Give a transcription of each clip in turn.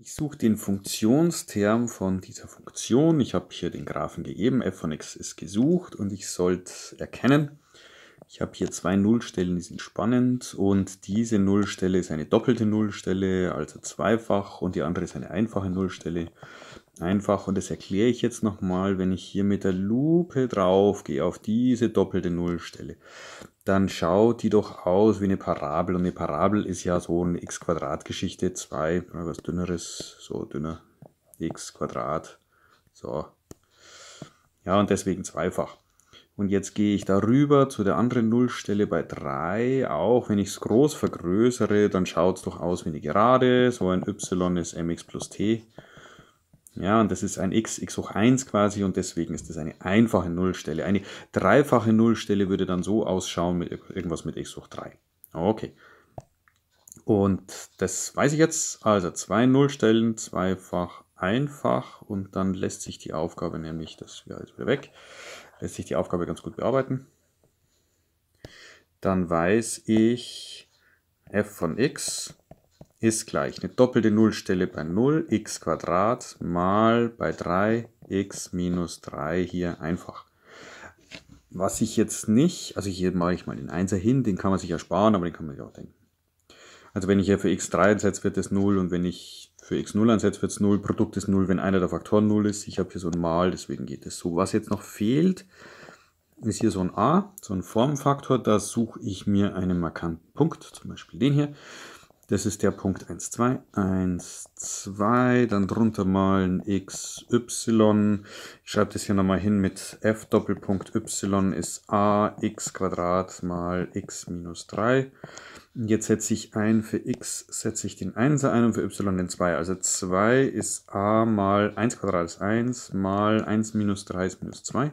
Ich suche den Funktionsterm von dieser Funktion. Ich habe hier den Graphen gegeben, f von x ist gesucht und ich sollte erkennen, ich habe hier zwei Nullstellen, die sind spannend und diese Nullstelle ist eine doppelte Nullstelle, also zweifach und die andere ist eine einfache Nullstelle. Einfach und das erkläre ich jetzt nochmal, wenn ich hier mit der Lupe drauf gehe auf diese doppelte Nullstelle dann schaut die doch aus wie eine Parabel. Und eine Parabel ist ja so eine x-Quadrat-Geschichte, 2, was dünneres, so dünner, x Quadrat. So. Ja, und deswegen zweifach. Und jetzt gehe ich darüber zu der anderen Nullstelle bei 3. Auch wenn ich es groß vergrößere, dann schaut es doch aus wie eine Gerade. So ein y ist mx plus t. Ja, und das ist ein x, x hoch 1 quasi und deswegen ist das eine einfache Nullstelle. Eine dreifache Nullstelle würde dann so ausschauen mit irgendwas mit x hoch 3. Okay. Und das weiß ich jetzt. Also zwei Nullstellen, zweifach einfach und dann lässt sich die Aufgabe nämlich, das wäre jetzt wieder weg, lässt sich die Aufgabe ganz gut bearbeiten. Dann weiß ich f von x ist gleich eine doppelte Nullstelle bei 0, x Quadrat mal bei 3, x minus 3 hier einfach. Was ich jetzt nicht, also hier mache ich mal den Einser hin, den kann man sich ersparen, aber den kann man sich auch denken. Also wenn ich hier für x3 ansetze, wird es 0 und wenn ich für x0 ansetze, wird es 0, Produkt ist 0, wenn einer der Faktoren 0 ist. Ich habe hier so ein Mal, deswegen geht es so. Was jetzt noch fehlt, ist hier so ein a, so ein Formfaktor, da suche ich mir einen markanten Punkt, zum Beispiel den hier. Das ist der Punkt 1, 2. 1, 2, dann drunter malen x, y. Ich schreibe das hier nochmal hin mit f Doppelpunkt y ist a x Quadrat mal x minus 3. Jetzt setze ich ein, für x setze ich den 1 ein und für y den 2. Also 2 ist a mal 1 Quadrat ist 1 mal 1 minus 3 ist minus 2. Und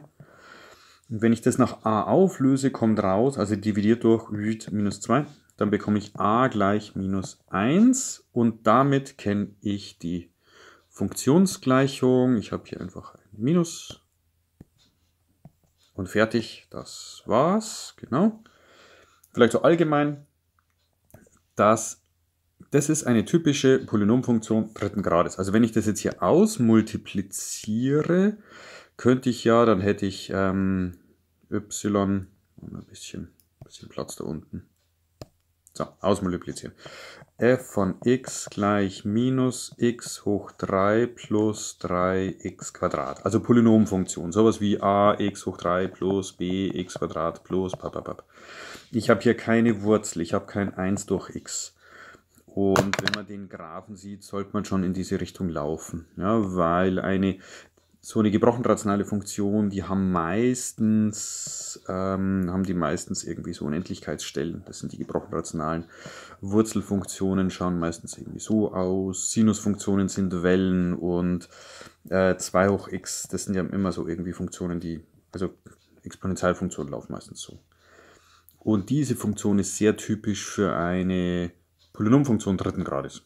wenn ich das nach a auflöse, kommt raus, also dividiert durch minus 2 dann bekomme ich a gleich minus 1 und damit kenne ich die Funktionsgleichung. Ich habe hier einfach ein Minus und fertig. Das war's, genau. Vielleicht so allgemein, dass das ist eine typische Polynomfunktion dritten Grades. Also wenn ich das jetzt hier ausmultipliziere, könnte ich ja, dann hätte ich ähm, y, ein bisschen, ein bisschen Platz da unten. So, ausmultiplizieren. f von x gleich minus x hoch 3 plus 3x Quadrat. Also Polynomfunktion. Sowas wie ax hoch 3 plus bx Quadrat plus papapap. Ich habe hier keine Wurzel. Ich habe kein 1 durch x. Und wenn man den Graphen sieht, sollte man schon in diese Richtung laufen. Ja, weil eine so eine gebrochen-rationale Funktion, die haben meistens, ähm, haben die meistens irgendwie so Unendlichkeitsstellen. Das sind die gebrochen-rationalen. Wurzelfunktionen schauen meistens irgendwie so aus. Sinusfunktionen sind Wellen und äh, 2 hoch x, das sind ja immer so irgendwie Funktionen, die, also Exponentialfunktionen laufen meistens so. Und diese Funktion ist sehr typisch für eine Polynomfunktion dritten Grades.